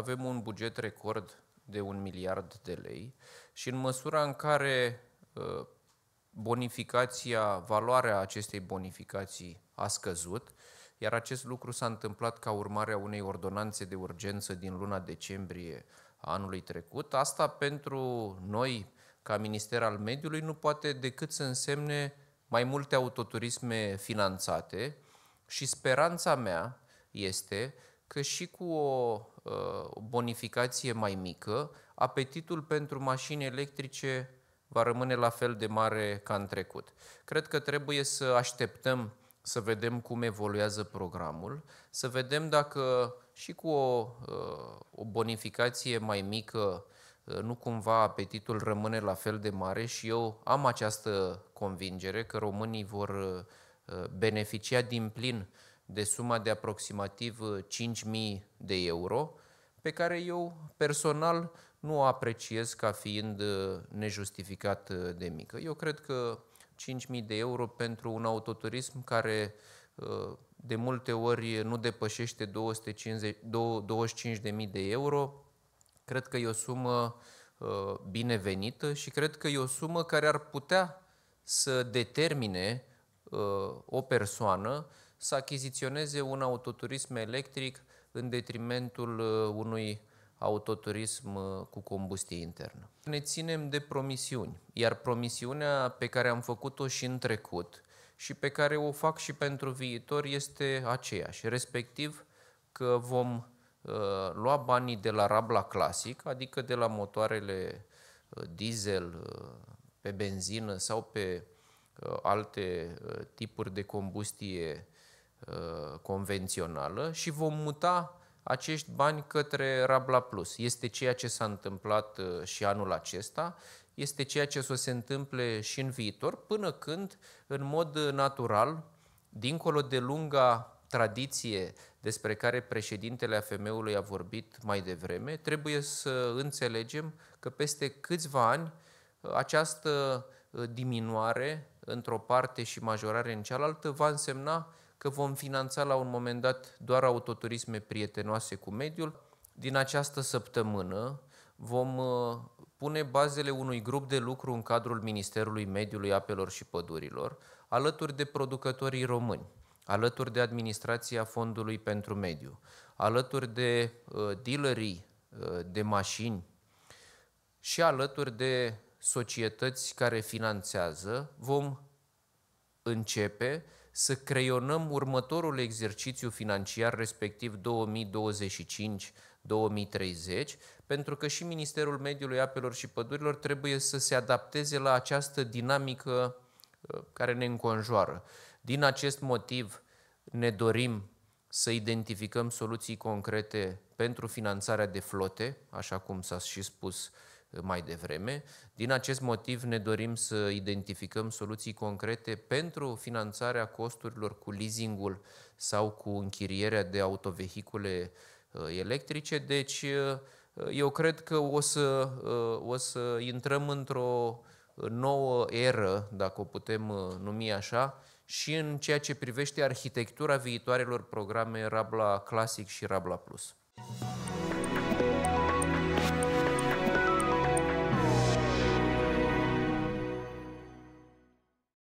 avem un buget record de un miliard de lei și în măsura în care ă, bonificația, valoarea acestei bonificații a scăzut, iar acest lucru s-a întâmplat ca urmare a unei ordonanțe de urgență din luna decembrie a anului trecut. Asta pentru noi, ca Minister al Mediului, nu poate decât să însemne mai multe autoturisme finanțate și speranța mea este că și cu o ă, bonificație mai mică, apetitul pentru mașini electrice va rămâne la fel de mare ca în trecut. Cred că trebuie să așteptăm să vedem cum evoluează programul, să vedem dacă și cu o, uh, o bonificație mai mică uh, nu cumva apetitul rămâne la fel de mare și eu am această convingere că românii vor uh, beneficia din plin de suma de aproximativ 5.000 de euro pe care eu personal nu o apreciez ca fiind uh, nejustificat uh, de mică. Eu cred că 5.000 de euro pentru un autoturism care uh, de multe ori nu depășește 250, 25.000 de euro, cred că e o sumă binevenită și cred că e o sumă care ar putea să determine o persoană să achiziționeze un autoturism electric în detrimentul uh, unui autoturism uh, cu combustie internă. Ne ținem de promisiuni, iar promisiunea pe care am făcut-o și în trecut și pe care o fac și pentru viitor este aceeași, respectiv că vom uh, lua banii de la Rabla Classic, adică de la motoarele uh, diesel, pe benzină sau pe alte tipuri de combustie Uh, convențională și vom muta acești bani către Rabla Plus. Este ceea ce s-a întâmplat uh, și anul acesta, este ceea ce o să se întâmple și în viitor, până când, în mod natural, dincolo de lunga tradiție despre care președintele AFM-ului a vorbit mai devreme, trebuie să înțelegem că peste câțiva ani uh, această diminuare într-o parte și majorare în cealaltă va însemna că vom finanța la un moment dat doar autoturisme prietenoase cu mediul. Din această săptămână vom uh, pune bazele unui grup de lucru în cadrul Ministerului Mediului, Apelor și Pădurilor, alături de producătorii români, alături de administrația Fondului pentru Mediu, alături de uh, dealerii uh, de mașini și alături de societăți care finanțează, vom începe să creionăm următorul exercițiu financiar, respectiv 2025-2030, pentru că și Ministerul Mediului, Apelor și Pădurilor trebuie să se adapteze la această dinamică uh, care ne înconjoară. Din acest motiv ne dorim să identificăm soluții concrete pentru finanțarea de flote, așa cum s-a și spus mai devreme. Din acest motiv ne dorim să identificăm soluții concrete pentru finanțarea costurilor cu leasingul sau cu închirierea de autovehicule uh, electrice. Deci uh, eu cred că o să, uh, o să intrăm într-o nouă eră, dacă o putem numi așa, și în ceea ce privește arhitectura viitoarelor programe Rabla Classic și Rabla Plus.